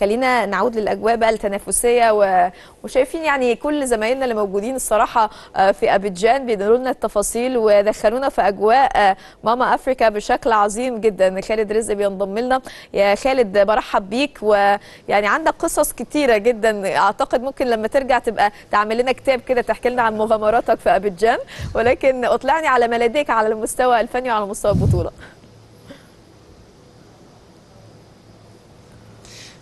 خلينا نعود للاجواء بقى التنافسيه و... وشايفين يعني كل زمايلنا اللي موجودين الصراحه آه، في ابيجان بيدلوا لنا التفاصيل ودخلونا في اجواء آه، ماما افريكا بشكل عظيم جدا خالد رزق بينضم لنا يا خالد برحب بيك ويعني عندك قصص كتيره جدا اعتقد ممكن لما ترجع تبقى تعمل لنا كتاب كده تحكي لنا عن مغامراتك في ابيجان ولكن اطلعني على ملاديك على المستوى الفني وعلى مستوى البطوله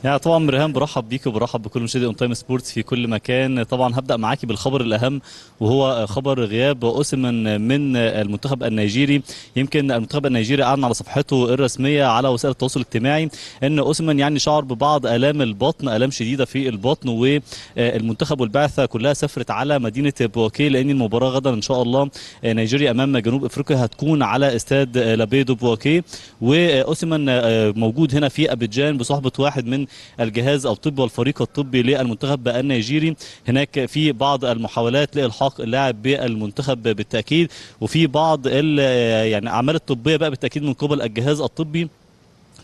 يعني طبعا مرهام برحب بيك وبرحب بكل مشاهدي اون تايم سبورتس في كل مكان طبعا هبدا معاكي بالخبر الاهم وهو خبر غياب اوسمن من المنتخب النيجيري يمكن المنتخب النيجيري اعلن على صفحته الرسميه على وسائل التواصل الاجتماعي ان اوسمن يعني شعر ببعض الام البطن الام شديده في البطن والمنتخب والبعثه كلها سافرت على مدينه بواكي لان المباراه غدا ان شاء الله نيجيريا امام جنوب افريقيا هتكون على استاد لابيدو بواكي واوسمن موجود هنا في ابيجان بصحبه واحد من الجهاز الطبي والفريق الطبي للمنتخب النيجيري هناك في بعض المحاولات لالحاق اللاعب بالمنتخب بالتاكيد وفي بعض يعني الاعمال الطبيه بقى بالتاكيد من قبل الجهاز الطبي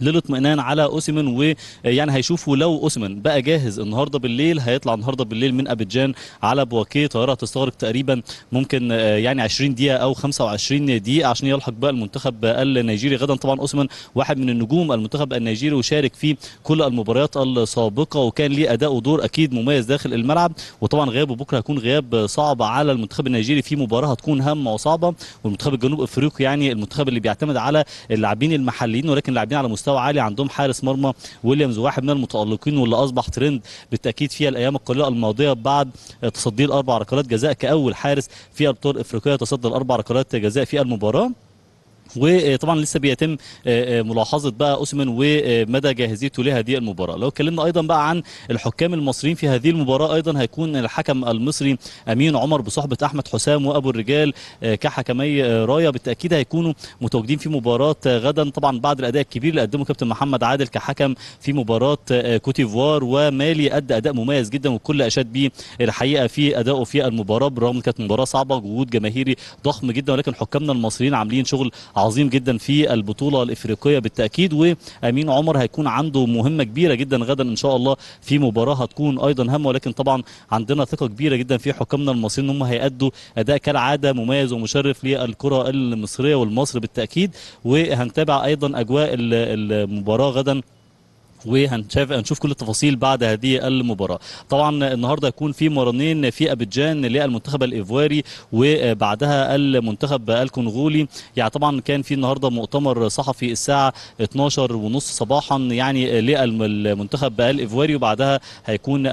للاطمئنان على اوسمن ويعني هيشوفوا لو اوسمن بقى جاهز النهارده بالليل هيطلع النهارده بالليل من ابيجان على بواكيه طياره هتستغرق تقريبا ممكن آه، يعني 20 دقيقه او 25 دقيقه عشان يلحق بقى المنتخب النيجيري غدا طبعا اوسمن واحد من النجوم المنتخب النيجيري وشارك في كل المباريات السابقه وكان ليه اداء ودور اكيد مميز داخل الملعب وطبعا غيابه بكره هيكون غياب صعب على المنتخب النيجيري في مباراه هتكون هامه وصعبه والمنتخب الجنوب افريقي يعني المنتخب اللي بيعتمد على اللاعبين المحليين ولكن لاعبين على مستوى مستوى عالي عندهم حارس مرمى ويليامز واحد من المتالقين واللي اصبح ترند بالتاكيد في الايام القليله الماضيه بعد تصدي الاربع ركلات جزاء كاول حارس في البطوله الافريقيه تصدى الاربع ركلات جزاء في المباراه وطبعا لسه بيتم آه، آه، ملاحظه بقى اوسمن ومدى جاهزيته لهذه المباراه لو اتكلمنا ايضا بقى عن الحكام المصريين في هذه المباراه ايضا هيكون الحكم المصري امين عمر بصحبه احمد حسام وابو الرجال آه، كحكمي رايه بالتاكيد هيكونوا متواجدين في مباراه غدا طبعا بعد الاداء الكبير اللي قدمه كابتن محمد عادل كحكم في مباراه كوتيفوار ومالي ادى اداء مميز جدا والكل اشاد بيه الحقيقه في ادائه في المباراه بالرغم كانت مباراه صعبه وجود جماهيري ضخم جدا ولكن حكامنا المصريين عاملين شغل عظيم جدا في البطوله الافريقيه بالتاكيد وامين عمر هيكون عنده مهمه كبيره جدا غدا ان شاء الله في مباراه هتكون ايضا هامه ولكن طبعا عندنا ثقه كبيره جدا في حكامنا المصريين ان هم هيأدوا اداء كالعاده مميز ومشرف للكره المصريه والمصر بالتاكيد وهنتابع ايضا اجواء المباراه غدا وهنشوف هنشوف كل التفاصيل بعد هذه المباراه طبعا النهارده هيكون في مرنين في ابيجان للمنتخب الايفواري وبعدها المنتخب الكونغولي يعني طبعا كان في النهارده مؤتمر صحفي الساعه 12 ونص صباحا يعني للمنتخب الايفواري وبعدها هيكون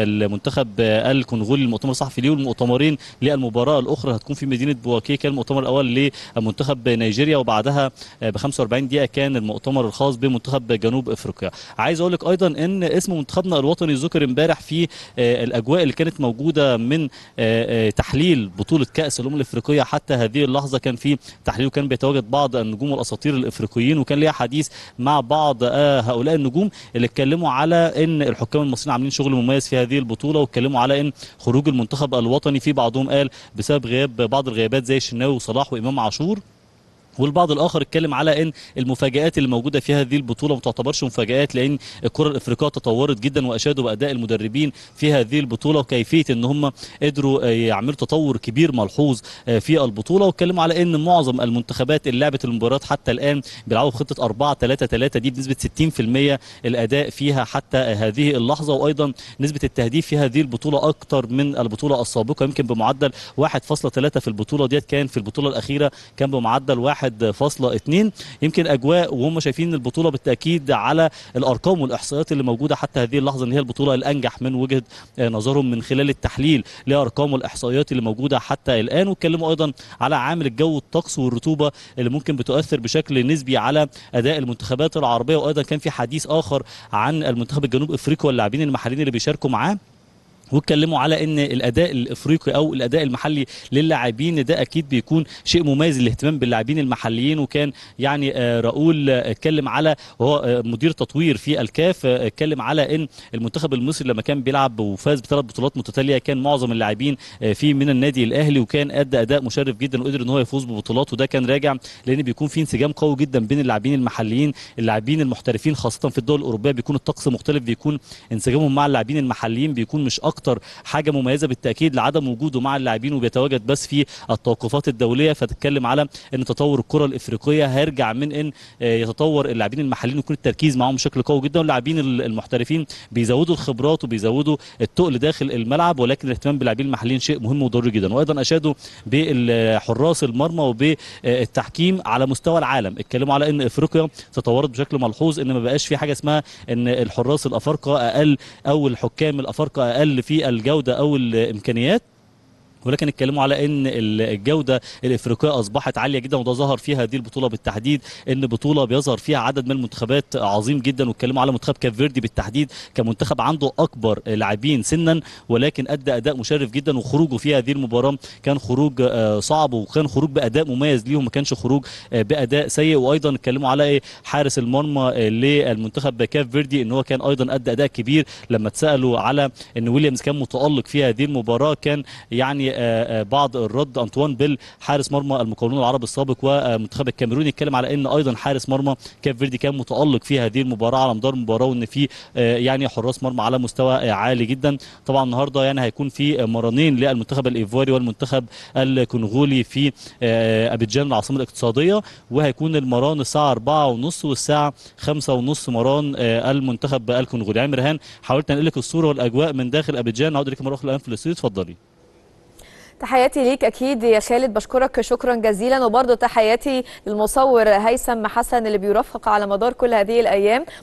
المنتخب الكونغولي المؤتمر الصحفي ليه والمؤتمرين للمباراه الاخرى هتكون في مدينه بواكي كان المؤتمر الاول لمنتخب نيجيريا وبعدها ب 45 دقيقه كان المؤتمر الخاص بمنتخب جنوب افريقيا عايز اقول لك ايضا ان اسم منتخبنا الوطني ذكر امبارح في آه، الاجواء اللي كانت موجوده من آه، آه، تحليل بطوله كاس الامم الافريقيه حتى هذه اللحظه كان في تحليل وكان بيتواجد بعض النجوم والاساطير الافريقيين وكان ليها حديث مع بعض هؤلاء النجوم اللي اتكلموا على ان الحكام المصريين عاملين شغل مميز في هذه البطوله واتكلموا على ان خروج المنتخب الوطني في بعضهم قال بسبب غياب بعض الغيابات زي الشناوي وصلاح وامام عاشور والبعض الاخر اتكلم على ان المفاجات اللي موجوده في هذه البطوله ما تعتبرش مفاجات لان الكره الافريقيه تطورت جدا واشادوا باداء المدربين في هذه البطوله وكيفيه ان هم قدروا آه، يعملوا تطور كبير ملحوظ آه، في البطوله واتكلموا على ان معظم المنتخبات اللي لعبت المباريات حتى الان بيلعبوا خطه 4 3 3 دي بنسبه 60% الاداء فيها حتى هذه اللحظه وايضا نسبه التهديف في هذه البطوله اكثر من البطوله السابقه يمكن بمعدل 1.3 في البطوله ديت كان في البطوله الاخيره كان بمعدل 1 1.2 يمكن اجواء وهم شايفين البطوله بالتاكيد على الارقام والاحصائيات اللي موجوده حتى هذه اللحظه ان هي البطوله الانجح من وجهه آه، نظرهم من خلال التحليل لارقام والاحصائيات اللي موجوده حتى الان واتكلموا ايضا على عامل الجو والطقس والرطوبه اللي ممكن بتؤثر بشكل نسبي على اداء المنتخبات العربيه وايضا كان في حديث اخر عن المنتخب الجنوب افريقي واللاعبين المحليين اللي بيشاركوا معاه واتكلموا على ان الاداء الافريقي او الاداء المحلي للاعبين ده اكيد بيكون شيء مميز الاهتمام باللاعبين المحليين وكان يعني آه، راؤول آه، اتكلم على هو آه، مدير تطوير في الكاف اتكلم على ان المنتخب المصري لما كان بيلعب وفاز بثلاث بطولات متتاليه كان معظم اللاعبين فيه من النادي الاهلي وكان ادى اداء مشرف جدا وقدر ان هو يفوز ببطولات وده كان راجع لان بيكون في انسجام قوي جدا بين اللاعبين المحليين اللاعبين المحترفين خاصه في الدول الاوروبيه بيكون الطقس مختلف بيكون انسجامهم مع اللاعبين المحليين بيكون مش اكتر اكتر حاجه مميزه بالتاكيد لعدم وجوده مع اللاعبين وبيتواجد بس في التوقفات الدوليه فتتكلم على ان تطور الكره الافريقيه هيرجع من ان آه، يتطور اللاعبين المحليين ويكون التركيز معاهم بشكل قوي جدا واللاعبين المحترفين بيزودوا الخبرات وبيزودوا التقل داخل الملعب ولكن الاهتمام باللاعبين المحليين شيء مهم وضروري جدا وايضا اشادوا بالحراس المرمى وبالتحكيم على مستوى العالم اتكلموا على ان افريقيا تطورت بشكل ملحوظ ان ما بقاش في حاجه اسمها ان الحراس الافارقه اقل او الحكام الافارقه اقل اللي فيه الجوده او الامكانيات ولكن اتكلموا على ان الجوده الافريقيه اصبحت عاليه جدا وده ظهر فيها هذه البطوله بالتحديد ان بطوله بيظهر فيها عدد من المنتخبات عظيم جدا واتكلموا على منتخب كافيردي بالتحديد كمنتخب عنده اكبر لاعبين سنا ولكن ادى اداء مشرف جدا وخروجه في هذه المباراه كان خروج آه، صعب وكان خروج باداء مميز ليهم ما كانش خروج آه، باداء سيء وايضا اتكلموا على إيه، حارس المرمى آه، للمنتخب كاب فيردي ان هو كان ايضا ادى اداء كبير لما اتسالوا على ان ويليامز كان متالق في هذه المباراه كان يعني بعض الرد انطوان بيل حارس مرمى المقاولون العرب السابق ومنتخب الكاميرون يتكلم على ان ايضا حارس مرمى كاف فيردي كان متالق في هذه المباراه على مدار المباراه وان في آه، يعني حراس مرمى على مستوى آه، عالي جدا طبعا النهارده يعني هيكون في آه، مرانين للمنتخب الايفواري والمنتخب الكونغولي في ابيجان العاصمه الاقتصاديه وهيكون المران الساعه 4:30 والساعه 5:30 مران المنتخب الكونغولي عامر يعني رهان حاولت انقل لك الصوره والاجواء من داخل ابيجان هقعد لك مره اخرى الان في الاستوديو اتفضلي تحياتي ليك اكيد يا خالد بشكرك شكرا جزيلا وبرضه تحياتي للمصور هيثم حسن اللي بيرافق على مدار كل هذه الايام